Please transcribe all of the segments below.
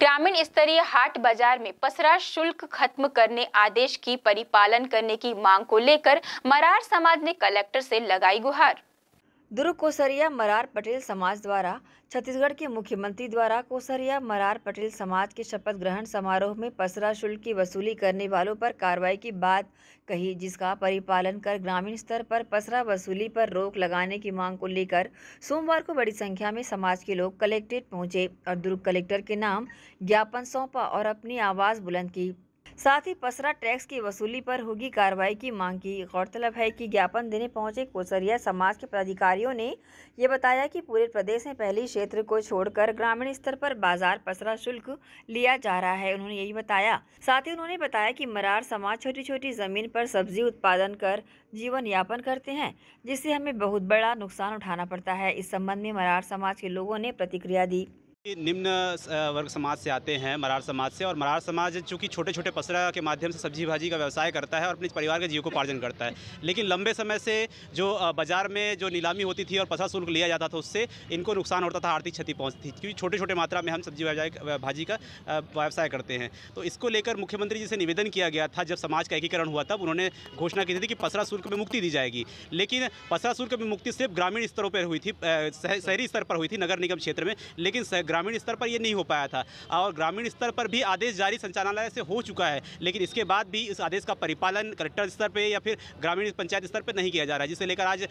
ग्रामीण स्तरीय हाट बाजार में पसरा शुल्क खत्म करने आदेश की परिपालन करने की मांग को लेकर मरार समाज ने कलेक्टर से लगाई गुहार दुर्ग कोसरिया मरार पटेल समाज द्वारा छत्तीसगढ़ के मुख्यमंत्री द्वारा कोसरिया मरार पटेल समाज के शपथ ग्रहण समारोह में पसरा शुल्क की वसूली करने वालों पर कार्रवाई की बात कही जिसका परिपालन कर ग्रामीण स्तर पर पसरा वसूली पर रोक लगाने की मांग को लेकर सोमवार को बड़ी संख्या में समाज के लोग कलेक्ट्रेट पहुंचे और दुर्ग कलेक्टर के नाम ज्ञापन सौंपा और अपनी आवाज़ बुलंद की साथ ही पसरा टैक्स की वसूली पर होगी कार्रवाई की मांग की गौरतलब है कि ज्ञापन देने पहुंचे कोसरिया समाज के पदाधिकारियों ने यह बताया कि पूरे प्रदेश में पहली क्षेत्र को छोड़कर ग्रामीण स्तर पर बाजार पसरा शुल्क लिया जा रहा है उन्होंने यही बताया साथ ही उन्होंने बताया कि मरार समाज छोटी छोटी जमीन पर सब्जी उत्पादन कर जीवन यापन करते हैं जिससे हमें बहुत बड़ा नुकसान उठाना पड़ता है इस संबंध में मरार समाज के लोगों ने प्रतिक्रिया दी निम्न वर्ग समाज से आते हैं मरार समाज से और मरार समाज चूँकि छोटे छोटे पसरा के माध्यम से सब्जी भाजी का व्यवसाय करता है और अपने परिवार के जीविकोपार्जन करता है लेकिन लंबे समय से जो बाज़ार में जो नीलामी होती थी और पसरा शुल्क लिया जाता था उससे इनको नुकसान होता था आर्थिक क्षति पहुँचती थी क्योंकि छोटे छोटे मात्रा में हम सब्जी भाजी का व्यवसाय करते हैं तो इसको लेकर मुख्यमंत्री जी से निवेदन किया गया था जब समाज का एकीकरण हुआ तब उन्होंने घोषणा की थी कि पसरा शुल्क में मुक्ति दी जाएगी लेकिन पसरा शुल्क में मुक्ति सिर्फ ग्रामीण स्तरों पर हुई थी शहरी स्तर पर हुई थी नगर निगम क्षेत्र में लेकिन ग्रामीण स्तर पर ये नहीं हो पाया था और ग्रामीण स्तर पर भी आदेश जारी संचालनालय से हो चुका है लेकिन इसके बाद भी इस आदेश का परिपालन कलेक्टर स्तर पर या फिर ग्रामीण पंचायत स्तर पर नहीं किया जा रहा है जिसे लेकर आज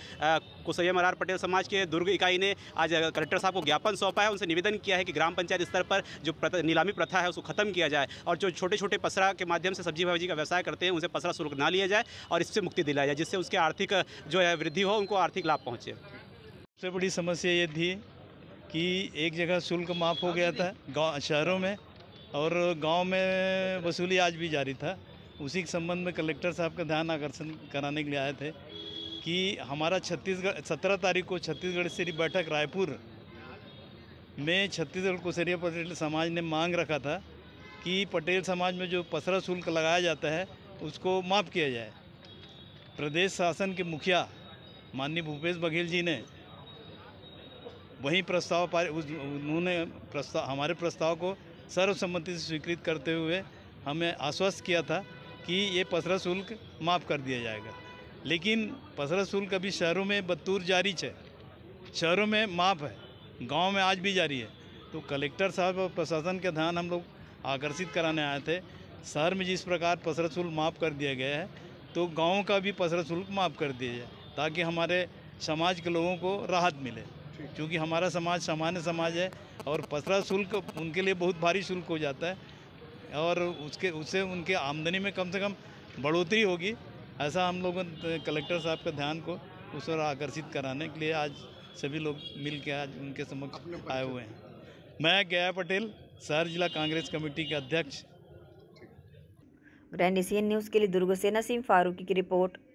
कुसैया मरार पटेल समाज के दुर्ग इकाई ने आज कलेक्टर साहब को ज्ञापन सौंपा है उनसे निवेदन किया है कि ग्राम पंचायत स्तर पर जो नीलामी प्रथा है उसको खत्म किया जाए और जो छोटे छोटे पसरा के माध्यम से सब्जी भाजी का व्यवसाय करते हैं उनसे पसरा शुल्क ना लिया जाए और इससे मुक्ति दिलाई जाए जिससे उसके आर्थिक जो है वृद्धि हो उनको आर्थिक लाभ पहुँचे सबसे बड़ी समस्या ये थी कि एक जगह शुल्क माफ़ हो गया था गाँव शहरों में और गांव में वसूली आज भी जारी था उसी के संबंध में कलेक्टर साहब का ध्यान आकर्षण कराने के लिए आए थे कि हमारा छत्तीसगढ़ सत्रह तारीख को छत्तीसगढ़ से बैठक रायपुर में छत्तीसगढ़ कोसरिया पटेल समाज ने मांग रखा था कि पटेल समाज में जो पसरा शुल्क लगाया जाता है उसको माफ़ किया जाए प्रदेश शासन के मुखिया माननीय भूपेश बघेल जी ने वहीं प्रस्ताव पार उन्होंने प्रस्ताव हमारे प्रस्ताव को सर्वसम्मति से स्वीकृत करते हुए हमें आश्वस्त किया था कि ये पसरा शुल्क माफ़ कर दिया जाएगा लेकिन पसरा शुल्क अभी शहरों में बदतूर जारी है शहरों में माफ़ है गांव में आज भी जारी है तो कलेक्टर साहब और प्रशासन के ध्यान हम लोग आकर्षित कराने आए थे शहर में जिस प्रकार पसरा शुल्क माफ़ कर दिया गया है तो गाँव का भी पसरा शुल्क माफ़ कर दिया जाए ताकि हमारे समाज के लोगों को राहत मिले क्योंकि हमारा समाज सामान्य समाज है और पसरा शुल्क उनके लिए बहुत भारी शुल्क हो जाता है और उसके उससे उनके आमदनी में कम से कम बढ़ोतरी होगी ऐसा हम लोगों कलेक्टर साहब का ध्यान को उस पर आकर्षित कराने के लिए आज सभी लोग मिल के आज उनके समक्ष आए हुए हैं मैं गया पटेल शहर जिला कांग्रेस कमेटी के अध्यक्ष ग्रैंड एशियन न्यूज़ के लिए दुर्गसेना सिंह फारूकी की रिपोर्ट